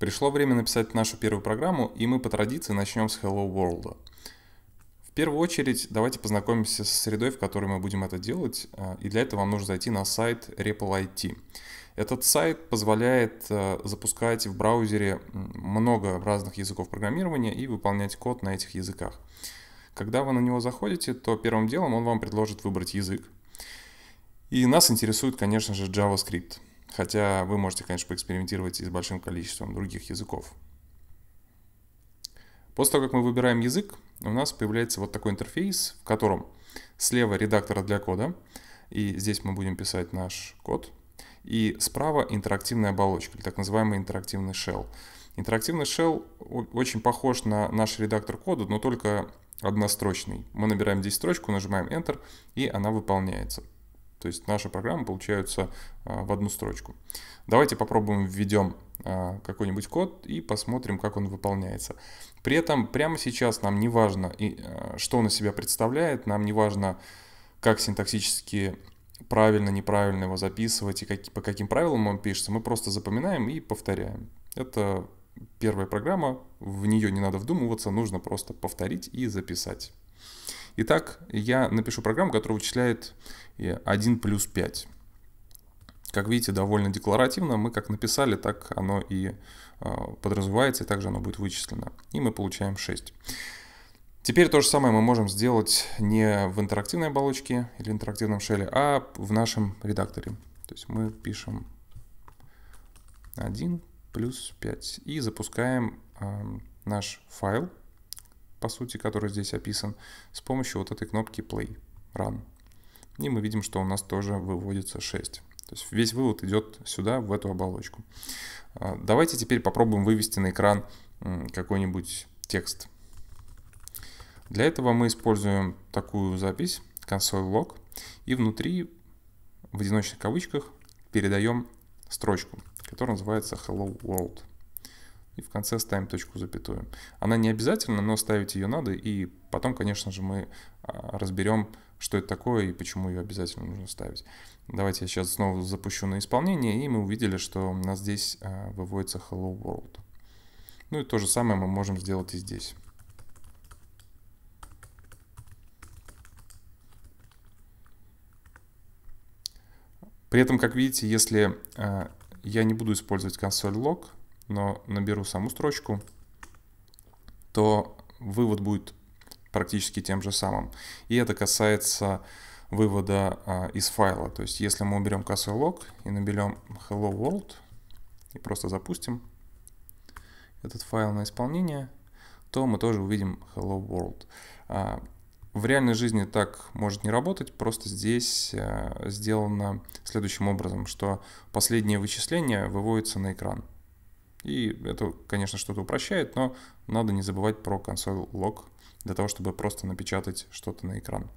Пришло время написать нашу первую программу, и мы по традиции начнем с Hello World. В первую очередь давайте познакомимся с средой, в которой мы будем это делать, а, и для этого вам нужно зайти на сайт Ripple IT. Этот сайт позволяет э, запускать в браузере много разных языков программирования и выполнять код на этих языках. Когда вы на него заходите, то первым делом он вам предложит выбрать язык. И нас интересует, конечно же, JavaScript – Хотя вы можете, конечно, поэкспериментировать и с большим количеством других языков. После того, как мы выбираем язык, у нас появляется вот такой интерфейс, в котором слева редактора для кода, и здесь мы будем писать наш код, и справа интерактивная оболочка, или так называемый интерактивный shell. Интерактивный shell очень похож на наш редактор кода, но только однострочный. Мы набираем здесь строчку, нажимаем Enter, и она выполняется. То есть наши программы получаются а, в одну строчку. Давайте попробуем введем а, какой-нибудь код и посмотрим, как он выполняется. При этом прямо сейчас нам не важно, а, что он из себя представляет, нам не важно, как синтаксически правильно, неправильно его записывать и как, по каким правилам он пишется, мы просто запоминаем и повторяем. Это первая программа, в нее не надо вдумываться, нужно просто повторить и записать. Итак, я напишу программу, которая вычисляет 1 э, плюс 5. Как видите, довольно декларативно. Мы как написали, так оно и э, подразумевается, и также оно будет вычислено. И мы получаем 6. Теперь то же самое мы можем сделать не в интерактивной оболочке или интерактивном шеле, а в нашем редакторе. То есть мы пишем 1 плюс 5 и запускаем э, наш файл по сути, который здесь описан, с помощью вот этой кнопки Play, Run. И мы видим, что у нас тоже выводится 6. То есть весь вывод идет сюда, в эту оболочку. А, давайте теперь попробуем вывести на экран какой-нибудь текст. Для этого мы используем такую запись, console log, и внутри, в одиночных кавычках, передаем строчку, которая называется hello world и в конце ставим точку запятую. Она не обязательно, но ставить ее надо, и потом, конечно же, мы а, разберем, что это такое и почему ее обязательно нужно ставить. Давайте я сейчас снова запущу на исполнение, и мы увидели, что у нас здесь а, выводится Hello World. Ну и то же самое мы можем сделать и здесь. При этом, как видите, если а, я не буду использовать консоль log, но наберу саму строчку, то вывод будет практически тем же самым. И это касается вывода а, из файла. То есть если мы уберем косой лог и наберем hello world и просто запустим этот файл на исполнение, то мы тоже увидим hello world. А, в реальной жизни так может не работать, просто здесь а, сделано следующим образом, что последнее вычисление выводится на экран. И это, конечно, что-то упрощает, но надо не забывать про консоль лог для того, чтобы просто напечатать что-то на экран.